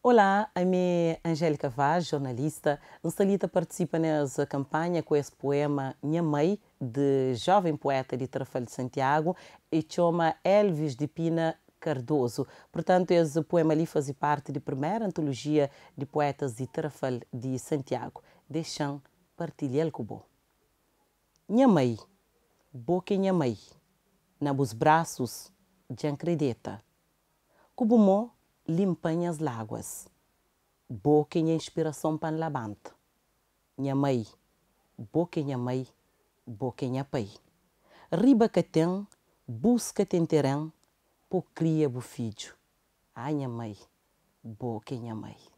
Olá, a minha é Angélica Vaz, jornalista. Ancelita participa nessa campanha com esse poema Minha Mãe, de jovem poeta de Trafalho de Santiago, e chama Elvis de Pina Cardoso. Portanto, esse poema ali faz parte da primeira antologia de poetas de Trafalho de Santiago. Deixam partilhar com cubo. Minha mãe, boca minha mãe, na braços de Ancredeta. Cubumon, limpem as lagoas. Boquem a inspiração para labante. Minha mãe, boquem minha mãe, boquem minha pai. Riba que tem, busca tem terão, por cria bu filho. Ai minha mãe, boca minha mãe.